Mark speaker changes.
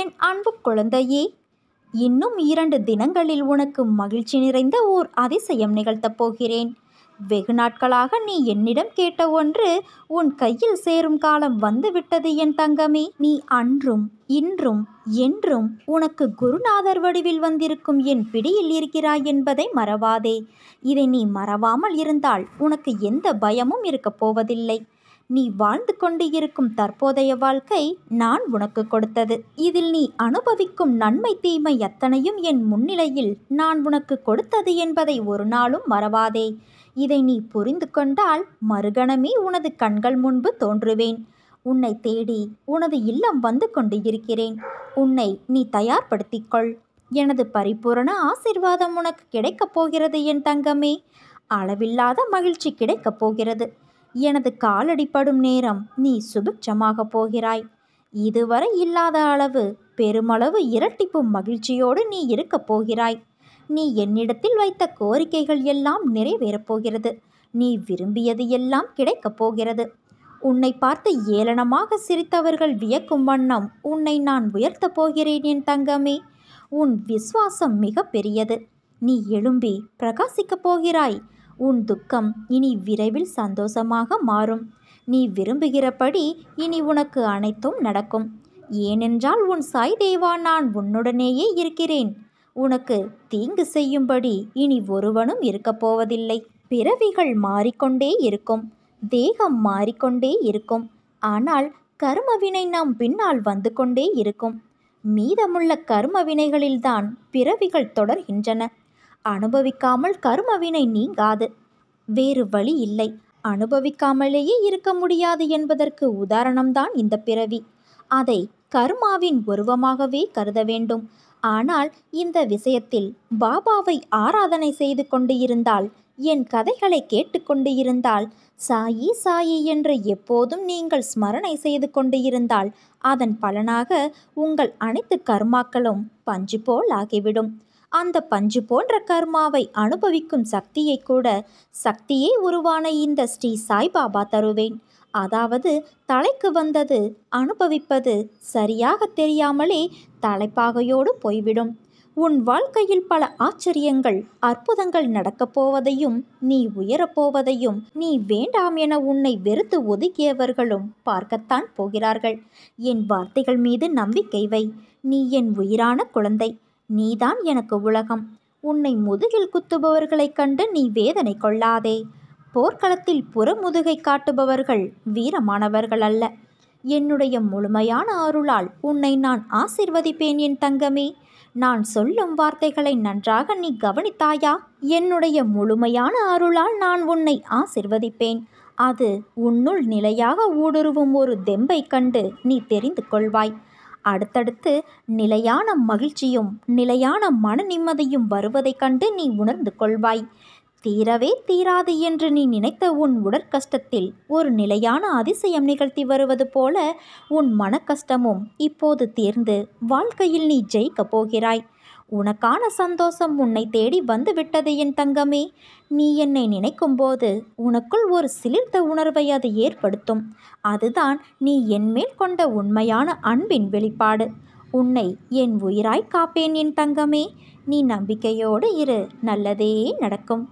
Speaker 1: என் அன்பு குழந்தையே இன்னும் இரண்டு தினங்களில் உனக்கு மகிழ்ச்சி நிறைந்த ஓர் அதிசயம் நிகழ்த்தப் போகிறேன் வெகு நாட்களாக நீ என்னிடம் கேட்ட ஒன்று உன் கையில் சேரும் காலம் வந்துவிட்டது என் தங்கமே நீ அன்றும் இன்றும் என்றும் உனக்கு குருநாதர் வடிவில் வந்திருக்கும் என் பிடியில் இருக்கிறாய் என்பதை மறவாதே இதை நீ மறவாமல் இருந்தால் உனக்கு எந்த பயமும் இருக்கப் போவதில்லை நீ வாழ்ந்து கொண்டு இருக்கும் தற்போதைய வாழ்க்கை நான் உனக்கு கொடுத்தது இதில் நீ அனுபவிக்கும் நன்மை தீமை எத்தனையும் என் முன்னிலையில் நான் உனக்கு கொடுத்தது என்பதை ஒரு நாளும் மறவாதே இதை நீ புரிந்து கொண்டால் மறுகணமே உனது கண்கள் முன்பு தோன்றுவேன் உன்னை தேடி உனது இல்லம் வந்து கொண்டு இருக்கிறேன் உன்னை நீ தயார்படுத்திக்கொள் எனது பரிபூரண ஆசிர்வாதம் உனக்கு கிடைக்கப் போகிறது என் தங்கமே அளவில்லாத மகிழ்ச்சி கிடைக்கப் போகிறது எனது காலடிப்படும் நேரம் நீ சுபிக்ஷமாக போகிறாய் இதுவரை இல்லாத அளவு பெருமளவு இரட்டிப்பு மகிழ்ச்சியோடு நீ இருக்கப் போகிறாய் நீ என்னிடத்தில் வைத்த கோரிக்கைகள் எல்லாம் நிறைவேறப் போகிறது நீ விரும்பியது எல்லாம் கிடைக்கப் போகிறது உன்னை பார்த்து ஏளனமாக சிரித்தவர்கள் வியக்கும் வண்ணம் உன்னை நான் உயர்த்தப் போகிறேன் என் தங்கமே உன் விசுவாசம் மிக பெரியது நீ எழும்பி பிரகாசிக்கப் போகிறாய் உன் துக்கம் இனி விரைவில் சந்தோஷமாக மாறும் நீ விரும்புகிறபடி இனி உனக்கு அனைத்தும் நடக்கும் ஏனென்றால் உன் சாய் தேவா நான் உன்னுடனேயே இருக்கிறேன் உனக்கு தீங்கு செய்யும்படி இனி ஒருவனும் இருக்கப் போவதில்லை பிறவிகள் மாறிக்கொண்டே இருக்கும் தேகம் மாறிக்கொண்டே இருக்கும் ஆனால் கர்மவினை நாம் பின்னால் வந்து கொண்டே இருக்கும் மீதமுள்ள கர்மவினைகளில்தான் பிறவிகள் தொடர்கின்றன அனுபவிக்காமல் கருமவினை நீங்காது வேறு வழி இல்லை அனுபவிக்காமலேயே இருக்க முடியாது என்பதற்கு உதாரணம்தான் இந்த பிறவி அதை கர்மாவின் உருவமாகவே கருத வேண்டும் ஆனால் இந்த விஷயத்தில் பாபாவை ஆராதனை செய்து கொண்டு இருந்தால் என் கதைகளை கேட்டுக்கொண்டு இருந்தால் சாயி சாயி என்று எப்போதும் நீங்கள் ஸ்மரணை செய்து கொண்டு இருந்தால் அதன் பலனாக உங்கள் அனைத்து கர்மாக்களும் பஞ்சு போல் ஆகிவிடும் அந்த பஞ்சு போன்ற கர்மாவை அனுபவிக்கும் சக்தியை கூட சக்தியே உருவான இந்த ஸ்ரீ சாய்பாபா தருவேன் அதாவது தலைக்கு வந்தது அனுபவிப்பது சரியாக தெரியாமலே தலைப்பாகையோடு போய்விடும் உன் வாழ்க்கையில் பல ஆச்சரியங்கள் அற்புதங்கள் நடக்கப் போவதையும் நீ உயரப்போவதையும் நீ வேண்டாம் என உன்னை வெறுத்து ஒதுக்கியவர்களும் பார்க்கத்தான் போகிறார்கள் என் வார்த்தைகள் மீது நம்பிக்கை வை நீ என் உயிரான குழந்தை நீதான் எனக்கு உலகம் உன்னை முதுகில் குத்துபவர்களைக் கண்டு நீ வேதனை கொள்ளாதே போர்க்களத்தில் புறமுதுகை காட்டுபவர்கள் வீரமானவர்கள் அல்ல என்னுடைய முழுமையான அருளால் உன்னை நான் ஆசிர்வதிப்பேன் என் தங்கமே நான் சொல்லும் வார்த்தைகளை நன்றாக நீ கவனித்தாயா என்னுடைய முழுமையான அருளால் நான் உன்னை ஆசிர்வதிப்பேன் அது உன்னுள் நிலையாக ஊடுருவும் ஒரு தெம்பை கண்டு நீ தெரிந்து கொள்வாய் அடுத்தடுத்து நிலையான மகிழ்ச்சியும் நிலையான மன நிம்மதியும் வருவதைக் கண்டு நீ உணர்ந்து கொள்வாய் தீரவே தீராது என்று நீ நினைத்த உன் உடற்கஷ்டத்தில் ஒரு நிலையான அதிசயம் நிகழ்த்தி வருவது போல உன் மன கஷ்டமும் இப்போது தீர்ந்து வாழ்க்கையில் நீ ஜெயிக்கப் போகிறாய் உனக்கான சந்தோஷம் உன்னை தேடி வந்துவிட்டது என் தங்கமே நீ என்னை நினைக்கும்போது உனக்குள் ஒரு சிலிர்த்த உணர்வை அது ஏற்படுத்தும் அதுதான் நீ என்மேல் கொண்ட உண்மையான அன்பின் வெளிப்பாடு உன்னை என் உயிராய் காப்பேன் என் தங்கமே நீ நம்பிக்கையோடு இரு நல்லதே நடக்கும்